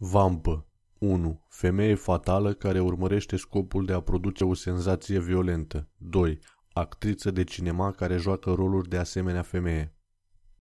Vampă 1. Femeie fatală care urmărește scopul de a produce o senzație violentă. 2. Actriță de cinema care joacă roluri de asemenea femeie.